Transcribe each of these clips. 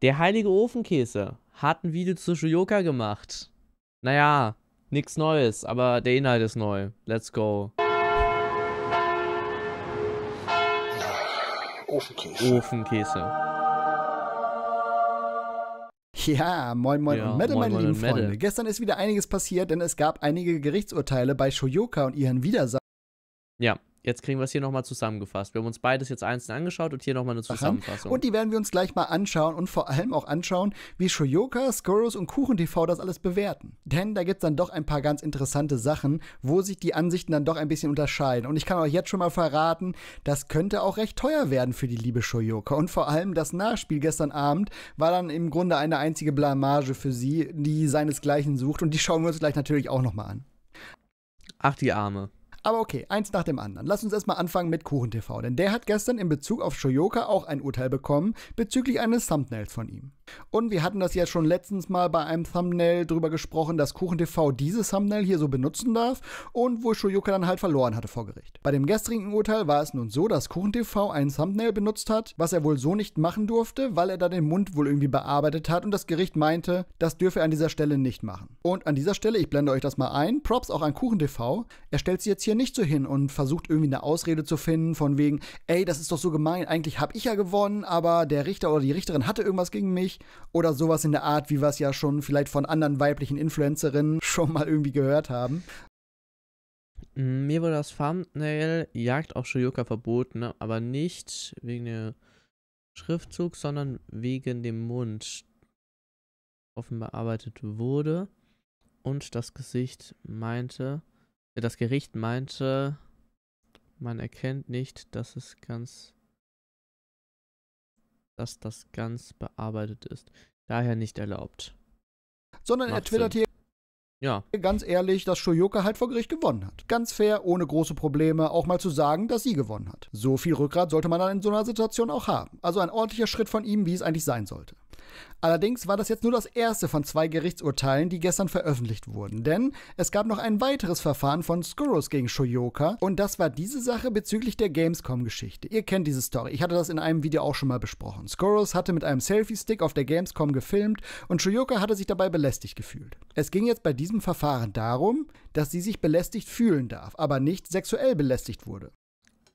Der heilige Ofenkäse hat ein Video zu Shuyoka gemacht. Naja, nichts Neues, aber der Inhalt ist neu. Let's go. Ofenkäse. Ofenkäse. Ja, moin moin ja, und Mette, meine lieben Freunde. Mette. Gestern ist wieder einiges passiert, denn es gab einige Gerichtsurteile bei Shoyoka und ihren Widersachern. Ja, Jetzt kriegen wir es hier nochmal zusammengefasst. Wir haben uns beides jetzt einzeln angeschaut und hier nochmal eine Zusammenfassung. Und die werden wir uns gleich mal anschauen und vor allem auch anschauen, wie Shoyoka, Skoros und KuchenTV das alles bewerten. Denn da gibt es dann doch ein paar ganz interessante Sachen, wo sich die Ansichten dann doch ein bisschen unterscheiden. Und ich kann euch jetzt schon mal verraten, das könnte auch recht teuer werden für die liebe Shoyoka. Und vor allem das Nachspiel gestern Abend war dann im Grunde eine einzige Blamage für sie, die seinesgleichen sucht. Und die schauen wir uns gleich natürlich auch nochmal an. Ach, die Arme. Aber okay, eins nach dem anderen. Lass uns erstmal anfangen mit KuchenTV, denn der hat gestern in Bezug auf Shoyoka auch ein Urteil bekommen bezüglich eines Thumbnails von ihm. Und wir hatten das ja schon letztens mal bei einem Thumbnail drüber gesprochen, dass KuchenTV dieses Thumbnail hier so benutzen darf und wo Shoyuka dann halt verloren hatte vor Gericht. Bei dem gestrigen Urteil war es nun so, dass KuchenTV ein Thumbnail benutzt hat, was er wohl so nicht machen durfte, weil er da den Mund wohl irgendwie bearbeitet hat und das Gericht meinte, das dürfe er an dieser Stelle nicht machen. Und an dieser Stelle, ich blende euch das mal ein, Props auch an KuchenTV, er stellt sie jetzt hier nicht so hin und versucht irgendwie eine Ausrede zu finden von wegen, ey, das ist doch so gemein, eigentlich habe ich ja gewonnen, aber der Richter oder die Richterin hatte irgendwas gegen mich oder sowas in der Art, wie wir es ja schon vielleicht von anderen weiblichen Influencerinnen schon mal irgendwie gehört haben. Mm, mir wurde das Thumbnail Jagd auf Shoyoka verboten, ne? aber nicht wegen der Schriftzug, sondern wegen dem Mund offen bearbeitet wurde und das Gesicht meinte, äh, das Gericht meinte, man erkennt nicht, dass es ganz dass das ganz bearbeitet ist. Daher nicht erlaubt. Sondern Macht er twittert Sinn. hier ja. Ganz ehrlich, dass Shoyoka halt vor Gericht gewonnen hat. Ganz fair, ohne große Probleme, auch mal zu sagen, dass sie gewonnen hat. So viel Rückgrat sollte man dann in so einer Situation auch haben. Also ein ordentlicher Schritt von ihm, wie es eigentlich sein sollte. Allerdings war das jetzt nur das erste von zwei Gerichtsurteilen, die gestern veröffentlicht wurden, denn es gab noch ein weiteres Verfahren von Skurrus gegen Shoyoka und das war diese Sache bezüglich der Gamescom-Geschichte. Ihr kennt diese Story, ich hatte das in einem Video auch schon mal besprochen. Skurrus hatte mit einem Selfie-Stick auf der Gamescom gefilmt und Shoyoka hatte sich dabei belästigt gefühlt. Es ging jetzt bei diesem Verfahren darum, dass sie sich belästigt fühlen darf, aber nicht sexuell belästigt wurde.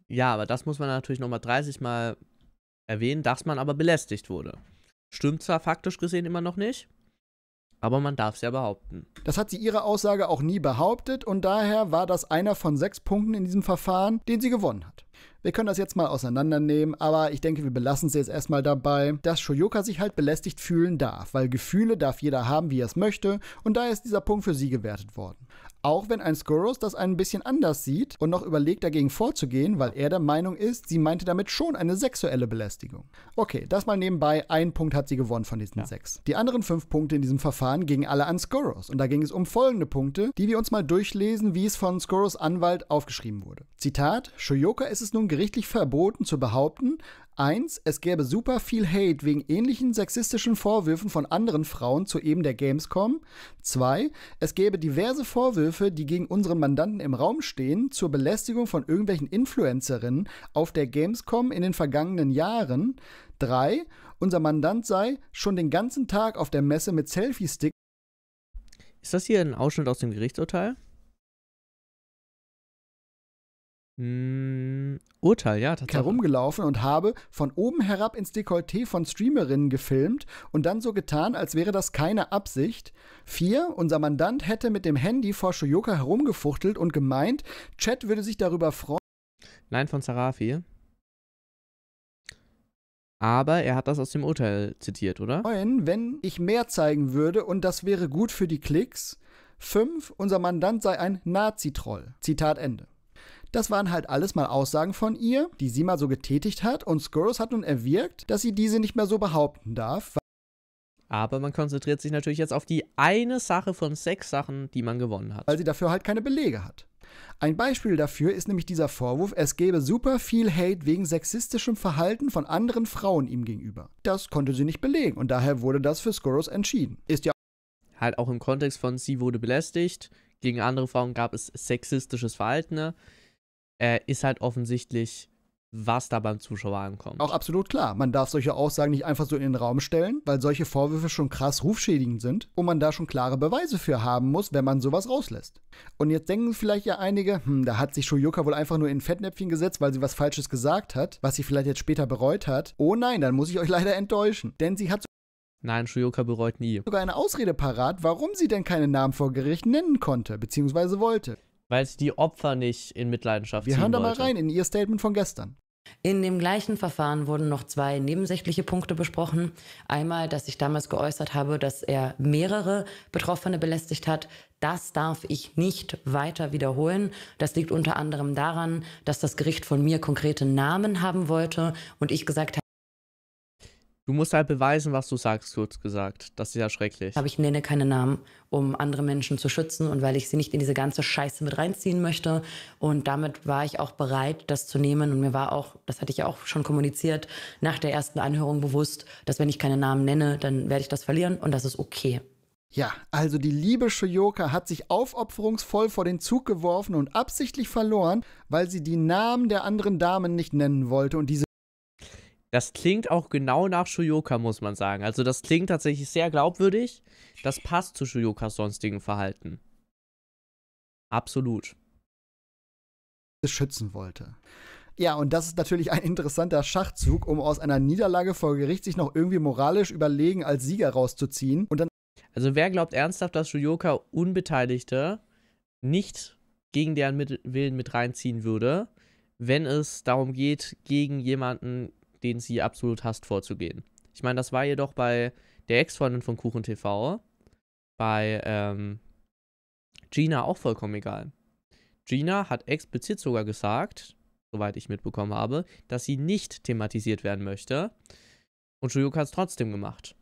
Ja, aber das muss man natürlich nochmal 30 Mal erwähnen, dass man aber belästigt wurde. Stimmt zwar faktisch gesehen immer noch nicht, aber man darf es ja behaupten. Das hat sie ihrer Aussage auch nie behauptet und daher war das einer von sechs Punkten in diesem Verfahren, den sie gewonnen hat. Wir können das jetzt mal auseinandernehmen, aber ich denke, wir belassen es jetzt erstmal dabei, dass Shoyoka sich halt belästigt fühlen darf, weil Gefühle darf jeder haben, wie er es möchte, und daher ist dieser Punkt für sie gewertet worden. Auch wenn ein Skoros das ein bisschen anders sieht und noch überlegt, dagegen vorzugehen, weil er der Meinung ist, sie meinte damit schon eine sexuelle Belästigung. Okay, das mal nebenbei. Ein Punkt hat sie gewonnen von diesen ja. sechs. Die anderen fünf Punkte in diesem Verfahren gingen alle an Skoros. Und da ging es um folgende Punkte, die wir uns mal durchlesen, wie es von Skoros Anwalt aufgeschrieben wurde. Zitat: Shoyoka ist es nun gerichtlich verboten zu behaupten, 1. Es gäbe super viel Hate wegen ähnlichen sexistischen Vorwürfen von anderen Frauen zu eben der Gamescom. 2. Es gäbe diverse Vorwürfe, die gegen unseren Mandanten im Raum stehen, zur Belästigung von irgendwelchen Influencerinnen auf der Gamescom in den vergangenen Jahren. 3. Unser Mandant sei schon den ganzen Tag auf der Messe mit Selfie-Stick. Ist das hier ein Ausschnitt aus dem Gerichtsurteil? Mm, Urteil, ja, tatsächlich. Herumgelaufen und habe von oben herab ins Dekolleté von Streamerinnen gefilmt und dann so getan, als wäre das keine Absicht. Vier, unser Mandant hätte mit dem Handy vor Shoyoka herumgefuchtelt und gemeint, Chat würde sich darüber freuen. Nein, von Sarafi. Aber er hat das aus dem Urteil zitiert, oder? Wenn ich mehr zeigen würde und das wäre gut für die Klicks. Fünf, unser Mandant sei ein Nazi-Troll. Zitat Ende. Das waren halt alles mal Aussagen von ihr, die sie mal so getätigt hat und Skurrus hat nun erwirkt, dass sie diese nicht mehr so behaupten darf. Aber man konzentriert sich natürlich jetzt auf die eine Sache von sechs Sachen, die man gewonnen hat. Weil sie dafür halt keine Belege hat. Ein Beispiel dafür ist nämlich dieser Vorwurf, es gäbe super viel Hate wegen sexistischem Verhalten von anderen Frauen ihm gegenüber. Das konnte sie nicht belegen und daher wurde das für Skurrus entschieden. Ist ja halt auch im Kontext von sie wurde belästigt, gegen andere Frauen gab es sexistisches Verhalten. Ne? äh, ist halt offensichtlich, was da beim Zuschauer ankommt. Auch absolut klar. Man darf solche Aussagen nicht einfach so in den Raum stellen, weil solche Vorwürfe schon krass rufschädigend sind und man da schon klare Beweise für haben muss, wenn man sowas rauslässt. Und jetzt denken vielleicht ja einige, hm, da hat sich Shoyoka wohl einfach nur in Fettnäpfchen gesetzt, weil sie was Falsches gesagt hat, was sie vielleicht jetzt später bereut hat. Oh nein, dann muss ich euch leider enttäuschen. Denn sie hat Nein, Shuyoka bereut nie. Sogar eine Ausrede parat, warum sie denn keinen Namen vor Gericht nennen konnte, beziehungsweise wollte weil sie die Opfer nicht in Mitleidenschaft Wir ziehen hören da mal rein in Ihr Statement von gestern. In dem gleichen Verfahren wurden noch zwei nebensächliche Punkte besprochen. Einmal, dass ich damals geäußert habe, dass er mehrere Betroffene belästigt hat. Das darf ich nicht weiter wiederholen. Das liegt unter anderem daran, dass das Gericht von mir konkrete Namen haben wollte und ich gesagt habe, Du musst halt beweisen, was du sagst, kurz gesagt. Das ist ja schrecklich. Aber ich nenne keine Namen, um andere Menschen zu schützen und weil ich sie nicht in diese ganze Scheiße mit reinziehen möchte. Und damit war ich auch bereit, das zu nehmen. Und mir war auch, das hatte ich ja auch schon kommuniziert, nach der ersten Anhörung bewusst, dass wenn ich keine Namen nenne, dann werde ich das verlieren und das ist okay. Ja, also die liebe Shoyoka hat sich aufopferungsvoll vor den Zug geworfen und absichtlich verloren, weil sie die Namen der anderen Damen nicht nennen wollte und diese das klingt auch genau nach Shuyoka, muss man sagen. Also das klingt tatsächlich sehr glaubwürdig. Das passt zu Shuyokas sonstigen Verhalten. Absolut. Schützen wollte. Ja, und das ist natürlich ein interessanter Schachzug, um aus einer Niederlage vor Gericht sich noch irgendwie moralisch überlegen als Sieger rauszuziehen. Und dann also wer glaubt ernsthaft, dass Shuyoka Unbeteiligte nicht gegen deren Willen mit reinziehen würde, wenn es darum geht, gegen jemanden den sie absolut hasst, vorzugehen. Ich meine, das war jedoch bei der Ex-Freundin von Kuchen TV, bei ähm, Gina auch vollkommen egal. Gina hat explizit sogar gesagt, soweit ich mitbekommen habe, dass sie nicht thematisiert werden möchte. Und Shuyuka hat es trotzdem gemacht.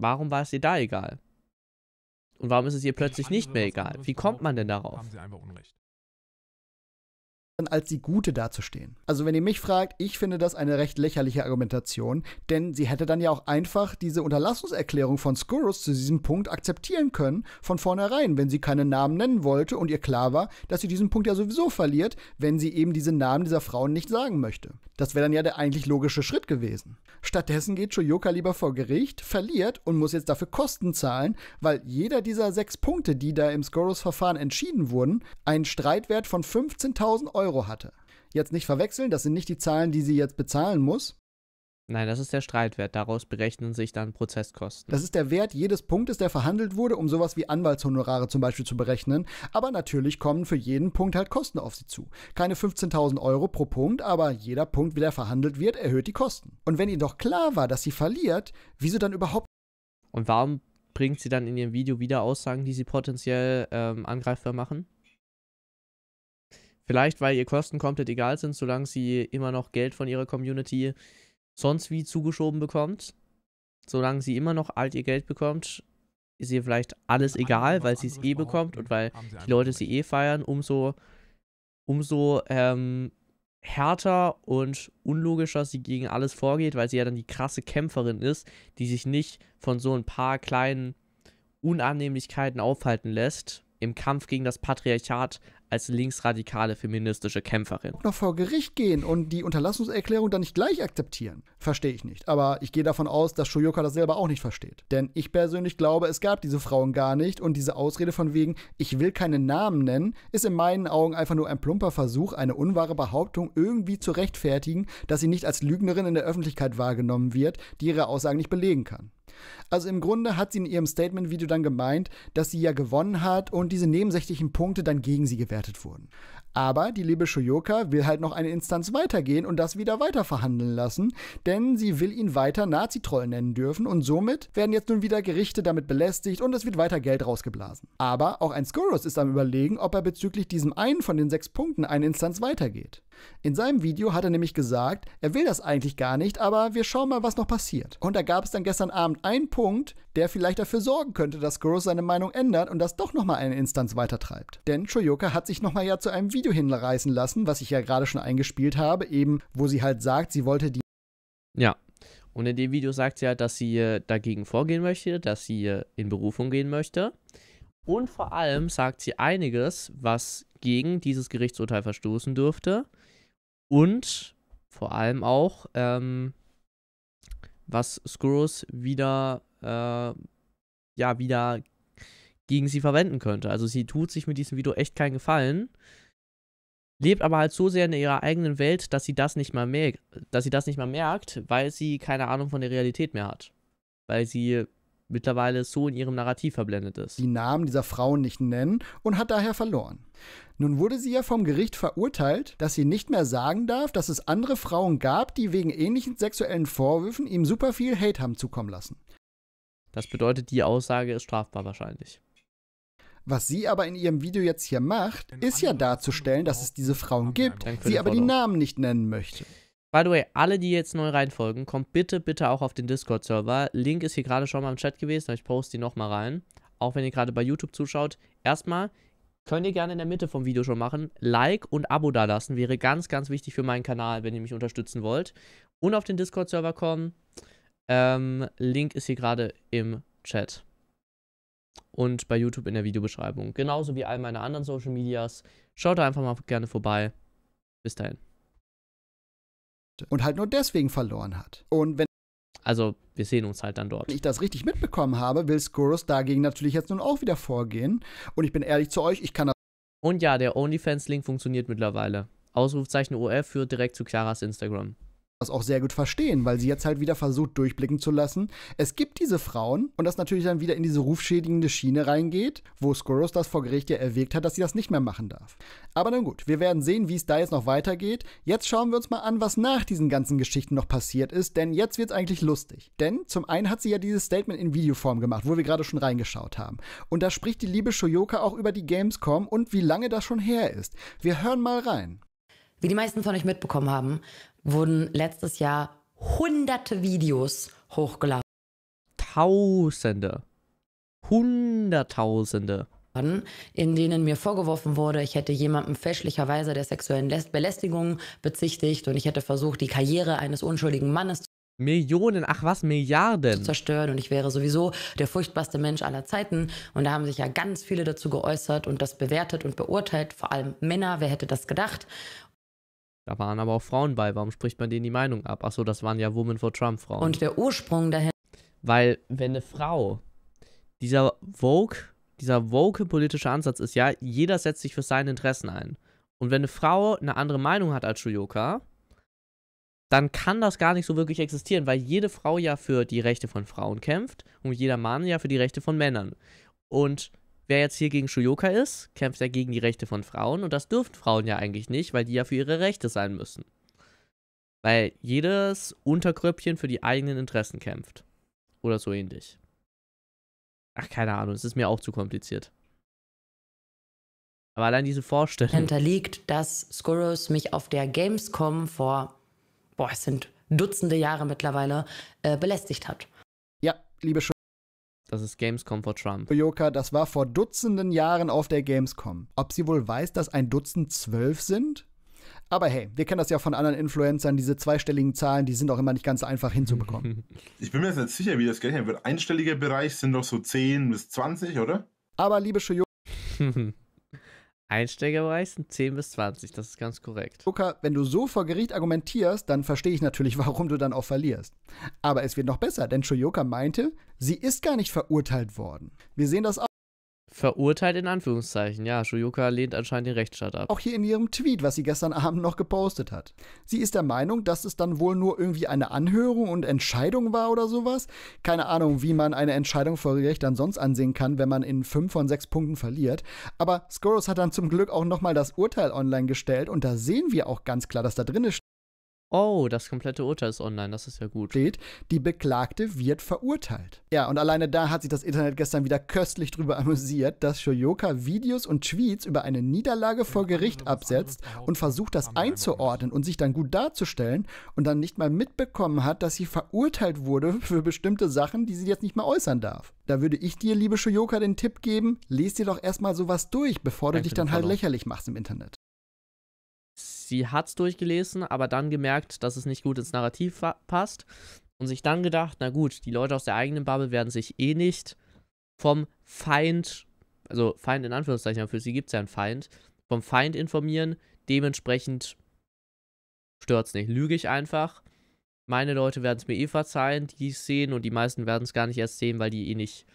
Warum war es ihr da egal? Und warum ist es ihr plötzlich nicht mehr egal? Wie kommt man denn darauf? Haben sie einfach Unrecht als die Gute dazustehen. Also wenn ihr mich fragt, ich finde das eine recht lächerliche Argumentation, denn sie hätte dann ja auch einfach diese Unterlassungserklärung von Skurrus zu diesem Punkt akzeptieren können von vornherein, wenn sie keinen Namen nennen wollte und ihr klar war, dass sie diesen Punkt ja sowieso verliert, wenn sie eben diese Namen dieser Frauen nicht sagen möchte. Das wäre dann ja der eigentlich logische Schritt gewesen. Stattdessen geht Shoyoka lieber vor Gericht, verliert und muss jetzt dafür Kosten zahlen, weil jeder dieser sechs Punkte, die da im Skurrus-Verfahren entschieden wurden, einen Streitwert von 15.000 Euro Euro hatte. Jetzt nicht verwechseln, das sind nicht die Zahlen, die sie jetzt bezahlen muss. Nein, das ist der Streitwert. Daraus berechnen sich dann Prozesskosten. Das ist der Wert jedes Punktes, der verhandelt wurde, um sowas wie Anwaltshonorare zum Beispiel zu berechnen. Aber natürlich kommen für jeden Punkt halt Kosten auf sie zu. Keine 15.000 Euro pro Punkt, aber jeder Punkt, wie der verhandelt wird, erhöht die Kosten. Und wenn ihr doch klar war, dass sie verliert, wieso dann überhaupt. Und warum bringt sie dann in ihrem Video wieder Aussagen, die sie potenziell ähm, angreifbar machen? Vielleicht, weil ihr Kosten komplett egal sind, solange sie immer noch Geld von ihrer Community sonst wie zugeschoben bekommt. Solange sie immer noch all ihr Geld bekommt, ist ihr vielleicht alles egal, weil sie es eh bekommt und weil die Leute sie eh feiern, umso, umso ähm, härter und unlogischer sie gegen alles vorgeht, weil sie ja dann die krasse Kämpferin ist, die sich nicht von so ein paar kleinen Unannehmlichkeiten aufhalten lässt, im Kampf gegen das Patriarchat als linksradikale feministische Kämpferin. Noch vor Gericht gehen und die Unterlassungserklärung dann nicht gleich akzeptieren, verstehe ich nicht. Aber ich gehe davon aus, dass Shoyoka das selber auch nicht versteht. Denn ich persönlich glaube, es gab diese Frauen gar nicht und diese Ausrede von wegen, ich will keine Namen nennen, ist in meinen Augen einfach nur ein plumper Versuch, eine unwahre Behauptung irgendwie zu rechtfertigen, dass sie nicht als Lügnerin in der Öffentlichkeit wahrgenommen wird, die ihre Aussagen nicht belegen kann. Also im Grunde hat sie in ihrem Statement-Video dann gemeint, dass sie ja gewonnen hat und diese nebensächlichen Punkte dann gegen sie gewertet wurden. Aber die liebe Shoyoka will halt noch eine Instanz weitergehen und das wieder weiter verhandeln lassen, denn sie will ihn weiter Nazi-Troll nennen dürfen und somit werden jetzt nun wieder Gerichte damit belästigt und es wird weiter Geld rausgeblasen. Aber auch ein Skoros ist am überlegen, ob er bezüglich diesem einen von den sechs Punkten eine Instanz weitergeht. In seinem Video hat er nämlich gesagt, er will das eigentlich gar nicht, aber wir schauen mal, was noch passiert. Und da gab es dann gestern Abend einen Punkt, der vielleicht dafür sorgen könnte, dass Gross seine Meinung ändert und das doch nochmal eine Instanz weitertreibt. Denn Shoyoka hat sich nochmal ja zu einem Video hinreißen lassen, was ich ja gerade schon eingespielt habe, eben wo sie halt sagt, sie wollte die. Ja. Und in dem Video sagt sie ja, dass sie äh, dagegen vorgehen möchte, dass sie äh, in Berufung gehen möchte. Und vor allem sagt sie einiges, was gegen dieses Gerichtsurteil verstoßen dürfte. Und vor allem auch, ähm, was Skurrus wieder, äh, ja, wieder gegen sie verwenden könnte. Also sie tut sich mit diesem Video echt keinen Gefallen, lebt aber halt so sehr in ihrer eigenen Welt, dass sie das nicht mal merkt, dass sie das nicht mal merkt, weil sie keine Ahnung von der Realität mehr hat. Weil sie mittlerweile so in ihrem Narrativ verblendet ist. Die Namen dieser Frauen nicht nennen und hat daher verloren. Nun wurde sie ja vom Gericht verurteilt, dass sie nicht mehr sagen darf, dass es andere Frauen gab, die wegen ähnlichen sexuellen Vorwürfen ihm super viel Hate haben zukommen lassen. Das bedeutet, die Aussage ist strafbar wahrscheinlich. Was sie aber in ihrem Video jetzt hier macht, ist ja darzustellen, dass es diese Frauen gibt, sie aber die Namen nicht nennen möchte. By the way, alle, die jetzt neu reinfolgen, kommt bitte, bitte auch auf den Discord-Server. Link ist hier gerade schon mal im Chat gewesen, aber ich poste die nochmal rein. Auch wenn ihr gerade bei YouTube zuschaut. Erstmal könnt ihr gerne in der Mitte vom Video schon machen. Like und Abo dalassen wäre ganz, ganz wichtig für meinen Kanal, wenn ihr mich unterstützen wollt. Und auf den Discord-Server kommen. Ähm, Link ist hier gerade im Chat. Und bei YouTube in der Videobeschreibung. Genauso wie all meine anderen Social Medias. Schaut da einfach mal gerne vorbei. Bis dahin und halt nur deswegen verloren hat. Und wenn also wir sehen uns halt dann dort. Wenn ich das richtig mitbekommen habe, will Skurus dagegen natürlich jetzt nun auch wieder vorgehen. Und ich bin ehrlich zu euch, ich kann das. Und ja, der OnlyFans-Link funktioniert mittlerweile. Ausrufzeichen OF führt direkt zu Claras Instagram das auch sehr gut verstehen, weil sie jetzt halt wieder versucht durchblicken zu lassen. Es gibt diese Frauen und das natürlich dann wieder in diese rufschädigende Schiene reingeht, wo Skoros das vor Gericht ja erwägt hat, dass sie das nicht mehr machen darf. Aber nun gut, wir werden sehen, wie es da jetzt noch weitergeht. Jetzt schauen wir uns mal an, was nach diesen ganzen Geschichten noch passiert ist, denn jetzt wird es eigentlich lustig. Denn zum einen hat sie ja dieses Statement in Videoform gemacht, wo wir gerade schon reingeschaut haben. Und da spricht die liebe Shoyoka auch über die Gamescom und wie lange das schon her ist. Wir hören mal rein. Wie die meisten von euch mitbekommen haben, wurden letztes Jahr hunderte Videos hochgeladen. Tausende. Hunderttausende. In denen mir vorgeworfen wurde, ich hätte jemandem fälschlicherweise der sexuellen Belästigung bezichtigt und ich hätte versucht, die Karriere eines unschuldigen Mannes zu Millionen, ach was, Milliarden. Zu Zerstören und ich wäre sowieso der furchtbarste Mensch aller Zeiten. Und da haben sich ja ganz viele dazu geäußert und das bewertet und beurteilt, vor allem Männer, wer hätte das gedacht. Da waren aber auch Frauen bei. Warum spricht man denen die Meinung ab? Achso, das waren ja Women for Trump Frauen. Und der Ursprung dahin. Weil, wenn eine Frau, dieser Vogue, dieser woke politische Ansatz ist ja, jeder setzt sich für seine Interessen ein. Und wenn eine Frau eine andere Meinung hat als Shuyoka, dann kann das gar nicht so wirklich existieren, weil jede Frau ja für die Rechte von Frauen kämpft und jeder Mann ja für die Rechte von Männern. Und Wer jetzt hier gegen Shuyoka ist, kämpft ja gegen die Rechte von Frauen und das dürfen Frauen ja eigentlich nicht, weil die ja für ihre Rechte sein müssen. Weil jedes Untergröppchen für die eigenen Interessen kämpft. Oder so ähnlich. Ach, keine Ahnung, es ist mir auch zu kompliziert. Aber allein diese Vorstellung. Hinterliegt, dass Skoros mich auf der Gamescom vor, boah, es sind Dutzende Jahre mittlerweile, äh, belästigt hat. Ja, liebe Sch das ist Gamescom vor Trump. Yoka, das war vor Dutzenden Jahren auf der Gamescom. Ob sie wohl weiß, dass ein Dutzend zwölf sind? Aber hey, wir kennen das ja von anderen Influencern, diese zweistelligen Zahlen, die sind auch immer nicht ganz einfach hinzubekommen. Ich bin mir jetzt nicht sicher, wie das gerechnet wird. Einstelliger Bereich sind doch so 10 bis 20, oder? Aber liebe Shoyoka. Einsteigerbereich sind 10 bis 20, das ist ganz korrekt. Luca, wenn du so vor Gericht argumentierst, dann verstehe ich natürlich, warum du dann auch verlierst. Aber es wird noch besser, denn Shoyoka meinte, sie ist gar nicht verurteilt worden. Wir sehen das auch verurteilt in Anführungszeichen. Ja, Shuyoka lehnt anscheinend den Rechtsstaat ab. Auch hier in ihrem Tweet, was sie gestern Abend noch gepostet hat. Sie ist der Meinung, dass es dann wohl nur irgendwie eine Anhörung und Entscheidung war oder sowas. Keine Ahnung, wie man eine Entscheidung vor Gericht dann sonst ansehen kann, wenn man in fünf von sechs Punkten verliert. Aber Skoros hat dann zum Glück auch nochmal das Urteil online gestellt und da sehen wir auch ganz klar, dass da drin ist, Oh, das komplette Urteil ist online, das ist ja gut. Steht, die Beklagte wird verurteilt. Ja, und alleine da hat sich das Internet gestern wieder köstlich drüber amüsiert, dass Shoyoka Videos und Tweets über eine Niederlage vor Gericht absetzt und versucht, das einzuordnen und sich dann gut darzustellen und dann nicht mal mitbekommen hat, dass sie verurteilt wurde für bestimmte Sachen, die sie jetzt nicht mehr äußern darf. Da würde ich dir, liebe Shoyoka, den Tipp geben, lest dir doch erstmal sowas durch, bevor Danke du dich dann halt lächerlich machst im Internet sie hat's durchgelesen, aber dann gemerkt, dass es nicht gut ins Narrativ passt und sich dann gedacht, na gut, die Leute aus der eigenen Bubble werden sich eh nicht vom Feind, also Feind in Anführungszeichen, aber für sie gibt es ja einen Feind, vom Feind informieren. Dementsprechend stört's nicht. Lüge ich einfach. Meine Leute werden es mir eh verzeihen, die es sehen, und die meisten werden es gar nicht erst sehen, weil die eh nicht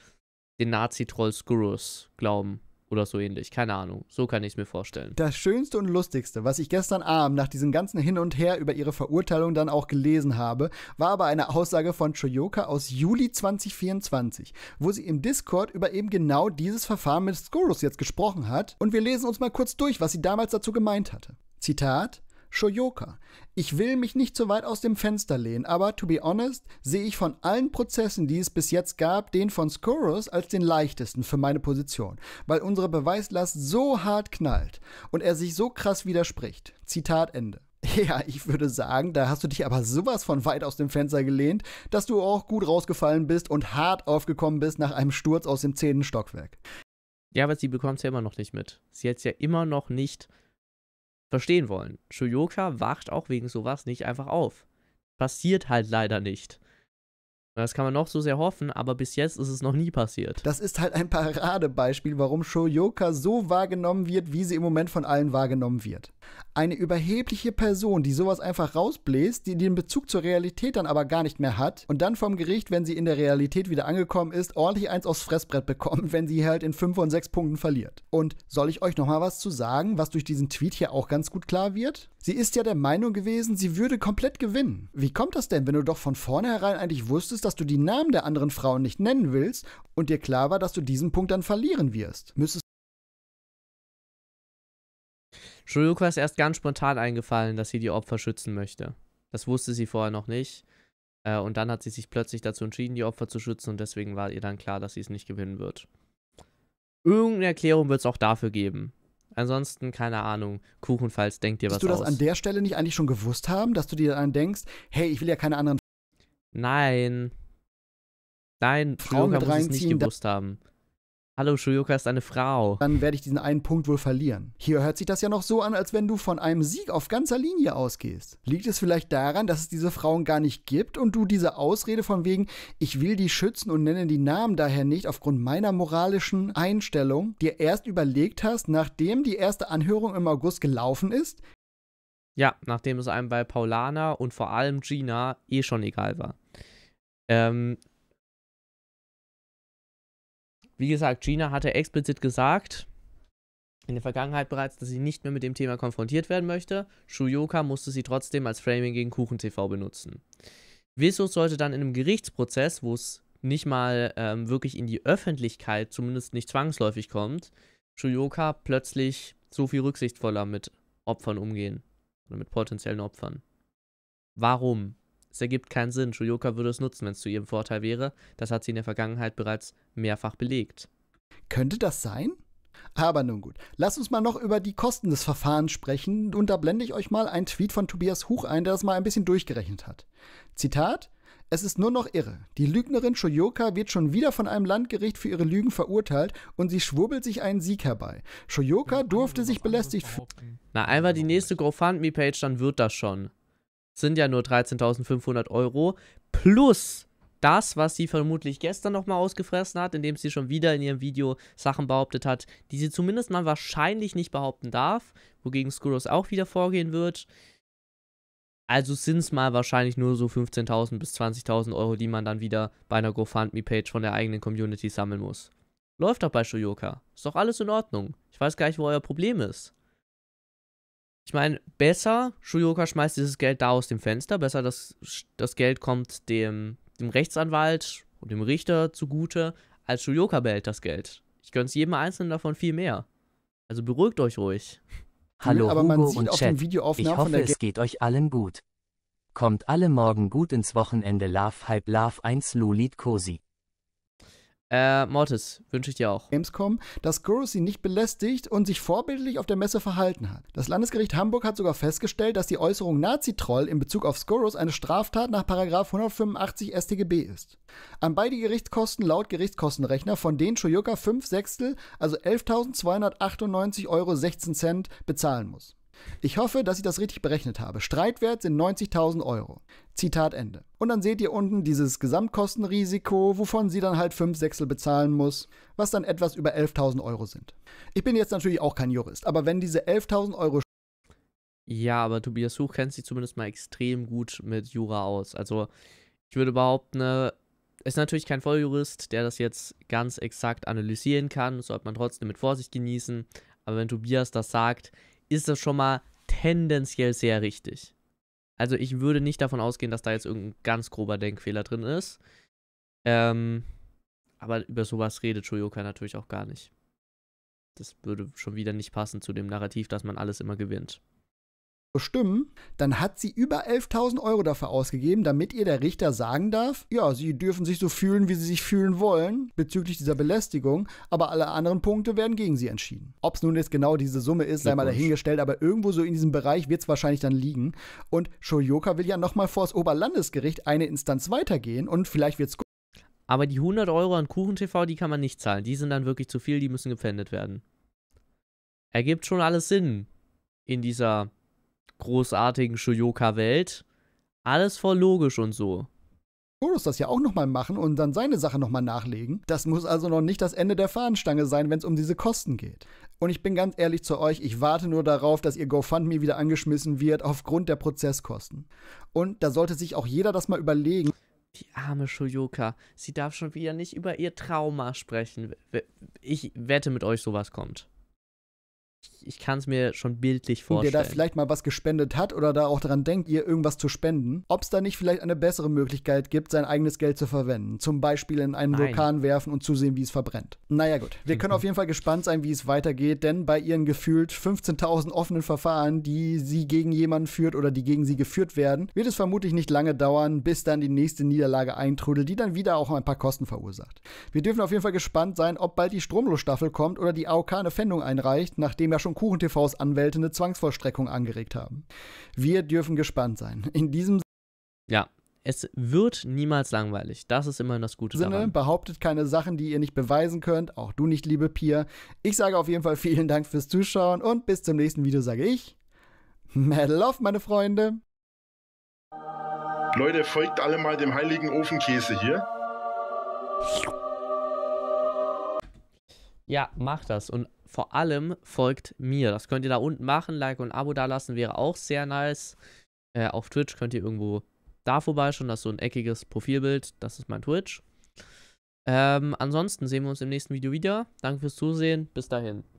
den Nazi-Troll Skurrus glauben. Oder so ähnlich. Keine Ahnung. So kann ich es mir vorstellen. Das Schönste und Lustigste, was ich gestern Abend nach diesem ganzen Hin und Her über ihre Verurteilung dann auch gelesen habe, war aber eine Aussage von Choyoka aus Juli 2024, wo sie im Discord über eben genau dieses Verfahren mit Scorus jetzt gesprochen hat. Und wir lesen uns mal kurz durch, was sie damals dazu gemeint hatte. Zitat. Shoyoka. Ich will mich nicht so weit aus dem Fenster lehnen, aber to be honest, sehe ich von allen Prozessen, die es bis jetzt gab, den von Skoros als den leichtesten für meine Position, weil unsere Beweislast so hart knallt und er sich so krass widerspricht. Zitat Ende. Ja, ich würde sagen, da hast du dich aber sowas von weit aus dem Fenster gelehnt, dass du auch gut rausgefallen bist und hart aufgekommen bist nach einem Sturz aus dem zehnten Stockwerk. Ja, aber sie bekommt es ja immer noch nicht mit. Sie hat es ja immer noch nicht verstehen wollen. Shoyoka wacht auch wegen sowas nicht einfach auf. Passiert halt leider nicht. Das kann man noch so sehr hoffen, aber bis jetzt ist es noch nie passiert. Das ist halt ein Paradebeispiel, warum Shoyoka so wahrgenommen wird, wie sie im Moment von allen wahrgenommen wird. Eine überhebliche Person, die sowas einfach rausbläst, die den Bezug zur Realität dann aber gar nicht mehr hat und dann vom Gericht, wenn sie in der Realität wieder angekommen ist, ordentlich eins aufs Fressbrett bekommt, wenn sie halt in 5 und 6 Punkten verliert. Und soll ich euch nochmal was zu sagen, was durch diesen Tweet hier auch ganz gut klar wird? Sie ist ja der Meinung gewesen, sie würde komplett gewinnen. Wie kommt das denn, wenn du doch von vornherein eigentlich wusstest, siehst, dass du die Namen der anderen Frauen nicht nennen willst und dir klar war, dass du diesen Punkt dann verlieren wirst, müsstest Shoryuka ist erst ganz spontan eingefallen, dass sie die Opfer schützen möchte. Das wusste sie vorher noch nicht. Äh, und dann hat sie sich plötzlich dazu entschieden, die Opfer zu schützen und deswegen war ihr dann klar, dass sie es nicht gewinnen wird. Irgendeine Erklärung wird es auch dafür geben. Ansonsten, keine Ahnung, Kuchenfalls denkt dir was aus. Hast du das aus. an der Stelle nicht eigentlich schon gewusst haben, dass du dir dann denkst, hey, ich will ja keine anderen Nein. Nein, Frauen Shuyuka muss es nicht gewusst haben. Hallo, Shuyoka ist eine Frau. Dann werde ich diesen einen Punkt wohl verlieren. Hier hört sich das ja noch so an, als wenn du von einem Sieg auf ganzer Linie ausgehst. Liegt es vielleicht daran, dass es diese Frauen gar nicht gibt und du diese Ausrede von wegen, ich will die schützen und nenne die Namen daher nicht aufgrund meiner moralischen Einstellung, dir erst überlegt hast, nachdem die erste Anhörung im August gelaufen ist, ja, nachdem es einem bei Paulana und vor allem Gina eh schon egal war. Ähm, wie gesagt, Gina hatte explizit gesagt, in der Vergangenheit bereits, dass sie nicht mehr mit dem Thema konfrontiert werden möchte. Shuyoka musste sie trotzdem als Framing gegen Kuchen TV benutzen. Wieso sollte dann in einem Gerichtsprozess, wo es nicht mal ähm, wirklich in die Öffentlichkeit, zumindest nicht zwangsläufig kommt, Shuyoka plötzlich so viel rücksichtsvoller mit Opfern umgehen. Oder mit potenziellen Opfern. Warum? Es ergibt keinen Sinn. Shuyoka würde es nutzen, wenn es zu ihrem Vorteil wäre. Das hat sie in der Vergangenheit bereits mehrfach belegt. Könnte das sein? Aber nun gut, lass uns mal noch über die Kosten des Verfahrens sprechen und da blende ich euch mal einen Tweet von Tobias Huch ein, der das mal ein bisschen durchgerechnet hat. Zitat: es ist nur noch irre. Die Lügnerin Shoyoka wird schon wieder von einem Landgericht für ihre Lügen verurteilt und sie schwurbelt sich einen Sieg herbei. Shoyoka durfte sich belästigt fühlen. Na, einfach die nächste GoFundMe-Page, dann wird das schon. Sind ja nur 13.500 Euro plus das, was sie vermutlich gestern nochmal ausgefressen hat, indem sie schon wieder in ihrem Video Sachen behauptet hat, die sie zumindest mal wahrscheinlich nicht behaupten darf, wogegen Skuros auch wieder vorgehen wird. Also sind es mal wahrscheinlich nur so 15.000 bis 20.000 Euro, die man dann wieder bei einer GoFundMe-Page von der eigenen Community sammeln muss. Läuft doch bei Shoyoka. Ist doch alles in Ordnung. Ich weiß gar nicht, wo euer Problem ist. Ich meine, besser, Shoyoka schmeißt dieses Geld da aus dem Fenster, besser das, das Geld kommt dem, dem Rechtsanwalt und dem Richter zugute, als Shoyoka behält das Geld. Ich gönn's jedem Einzelnen davon viel mehr. Also beruhigt euch ruhig. Hallo aber man sieht und auf Chat. Dem ich hoffe, es geht euch allen gut. Kommt alle morgen gut ins Wochenende. Love Hype Love 1 Lulit Cosi. Äh, Mortis, wünsche ich dir auch. Gamescom, dass Gurus sie nicht belästigt und sich vorbildlich auf der Messe verhalten hat. Das Landesgericht Hamburg hat sogar festgestellt, dass die Äußerung Nazi-Troll in Bezug auf Skurrus eine Straftat nach 185 StGB ist. An beide Gerichtskosten laut Gerichtskostenrechner, von denen Schoyuka 5 Sechstel, also 11.298,16 Euro bezahlen muss. Ich hoffe, dass ich das richtig berechnet habe. Streitwert sind 90.000 Euro. Zitat Ende. Und dann seht ihr unten dieses Gesamtkostenrisiko, wovon sie dann halt 5 Sechstel bezahlen muss, was dann etwas über 11.000 Euro sind. Ich bin jetzt natürlich auch kein Jurist, aber wenn diese 11.000 Euro ja, aber Tobias Such kennt sich zumindest mal extrem gut mit Jura aus. Also ich würde behaupten, ne, ist natürlich kein Volljurist, der das jetzt ganz exakt analysieren kann. sollte man trotzdem mit Vorsicht genießen. Aber wenn Tobias das sagt, ist das schon mal tendenziell sehr richtig. Also ich würde nicht davon ausgehen, dass da jetzt irgendein ganz grober Denkfehler drin ist. Ähm, aber über sowas redet Shoyoka natürlich auch gar nicht. Das würde schon wieder nicht passen zu dem Narrativ, dass man alles immer gewinnt bestimmen, dann hat sie über 11.000 Euro dafür ausgegeben, damit ihr der Richter sagen darf, ja, sie dürfen sich so fühlen, wie sie sich fühlen wollen bezüglich dieser Belästigung, aber alle anderen Punkte werden gegen sie entschieden. Ob es nun jetzt genau diese Summe ist, sei mal dahingestellt, aber irgendwo so in diesem Bereich wird es wahrscheinlich dann liegen. Und Shoyoka will ja nochmal vor das Oberlandesgericht eine Instanz weitergehen und vielleicht wird es gut. aber die 100 Euro an KuchenTV, die kann man nicht zahlen. Die sind dann wirklich zu viel, die müssen gepfändet werden. Ergibt schon alles Sinn in dieser großartigen Shoyoka-Welt. Alles voll logisch und so. Horus das ja auch nochmal machen und dann seine Sache nochmal nachlegen. Das muss also noch nicht das Ende der Fahnenstange sein, wenn es um diese Kosten geht. Und ich bin ganz ehrlich zu euch, ich warte nur darauf, dass ihr GoFundMe wieder angeschmissen wird aufgrund der Prozesskosten. Und da sollte sich auch jeder das mal überlegen. Die arme Shoyoka, sie darf schon wieder nicht über ihr Trauma sprechen. Ich wette mit euch, sowas kommt ich, kann es mir schon bildlich vorstellen. Und der da vielleicht mal was gespendet hat oder da auch daran denkt, ihr irgendwas zu spenden, ob es da nicht vielleicht eine bessere Möglichkeit gibt, sein eigenes Geld zu verwenden. Zum Beispiel in einen Nein. Vulkan werfen und zusehen, wie es verbrennt. Naja, gut. Wir können auf jeden Fall gespannt sein, wie es weitergeht, denn bei ihren gefühlt 15.000 offenen Verfahren, die sie gegen jemanden führt oder die gegen sie geführt werden, wird es vermutlich nicht lange dauern, bis dann die nächste Niederlage eintrudelt, die dann wieder auch ein paar Kosten verursacht. Wir dürfen auf jeden Fall gespannt sein, ob bald die Stromlosstaffel kommt oder die AOK eine Fendung einreicht, nachdem ja schon KuchenTVs Anwälte eine Zwangsvollstreckung angeregt haben. Wir dürfen gespannt sein. In diesem Ja, es wird niemals langweilig. Das ist immer das Gute Sinne, daran. Behauptet keine Sachen, die ihr nicht beweisen könnt. Auch du nicht, liebe Pia. Ich sage auf jeden Fall vielen Dank fürs Zuschauen und bis zum nächsten Video sage ich Metal Love, meine Freunde. Leute, folgt alle mal dem heiligen Ofenkäse hier. Ja, mach das und vor allem folgt mir. Das könnt ihr da unten machen. Like und Abo dalassen wäre auch sehr nice. Äh, auf Twitch könnt ihr irgendwo da vorbeischauen. Das ist so ein eckiges Profilbild. Das ist mein Twitch. Ähm, ansonsten sehen wir uns im nächsten Video wieder. Danke fürs Zusehen. Bis dahin.